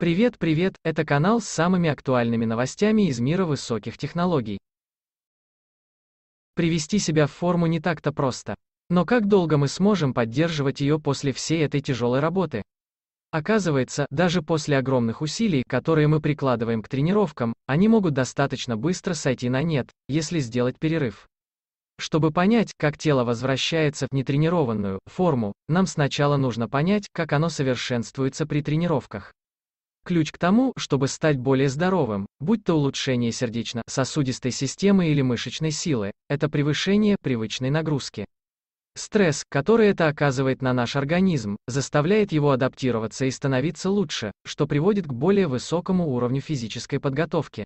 Привет, привет, это канал с самыми актуальными новостями из мира высоких технологий. Привести себя в форму не так-то просто. Но как долго мы сможем поддерживать ее после всей этой тяжелой работы? Оказывается, даже после огромных усилий, которые мы прикладываем к тренировкам, они могут достаточно быстро сойти на нет, если сделать перерыв. Чтобы понять, как тело возвращается в нетренированную форму, нам сначала нужно понять, как оно совершенствуется при тренировках ключ к тому, чтобы стать более здоровым, будь то улучшение сердечно-сосудистой системы или мышечной силы, это превышение привычной нагрузки. Стресс, который это оказывает на наш организм, заставляет его адаптироваться и становиться лучше, что приводит к более высокому уровню физической подготовки.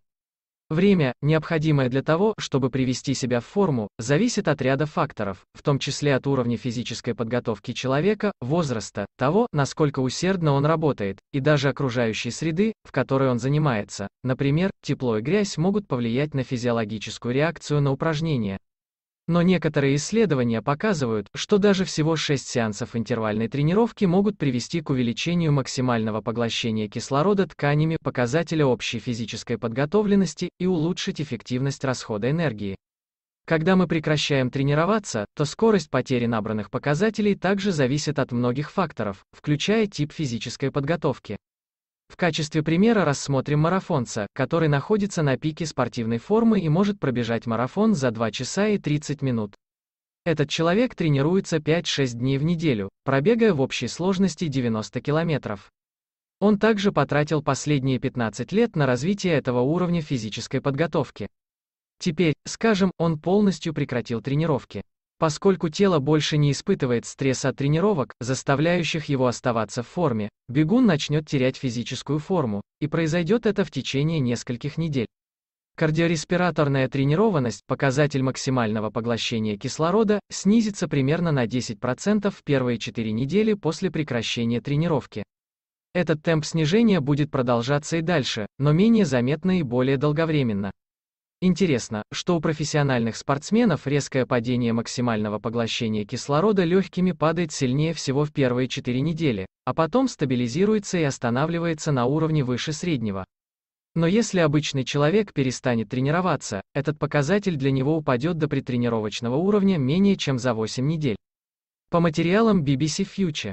Время, необходимое для того, чтобы привести себя в форму, зависит от ряда факторов, в том числе от уровня физической подготовки человека, возраста, того, насколько усердно он работает, и даже окружающей среды, в которой он занимается. Например, тепло и грязь могут повлиять на физиологическую реакцию на упражнение, но некоторые исследования показывают, что даже всего 6 сеансов интервальной тренировки могут привести к увеличению максимального поглощения кислорода тканями показателя общей физической подготовленности и улучшить эффективность расхода энергии. Когда мы прекращаем тренироваться, то скорость потери набранных показателей также зависит от многих факторов, включая тип физической подготовки. В качестве примера рассмотрим марафонца, который находится на пике спортивной формы и может пробежать марафон за 2 часа и 30 минут. Этот человек тренируется 5-6 дней в неделю, пробегая в общей сложности 90 километров. Он также потратил последние 15 лет на развитие этого уровня физической подготовки. Теперь, скажем, он полностью прекратил тренировки. Поскольку тело больше не испытывает стресса от тренировок, заставляющих его оставаться в форме, бегун начнет терять физическую форму, и произойдет это в течение нескольких недель. Кардиореспираторная тренированность, показатель максимального поглощения кислорода, снизится примерно на 10% в первые 4 недели после прекращения тренировки. Этот темп снижения будет продолжаться и дальше, но менее заметно и более долговременно. Интересно, что у профессиональных спортсменов резкое падение максимального поглощения кислорода легкими падает сильнее всего в первые 4 недели, а потом стабилизируется и останавливается на уровне выше среднего. Но если обычный человек перестанет тренироваться, этот показатель для него упадет до притренировочного уровня менее чем за 8 недель. По материалам BBC Future.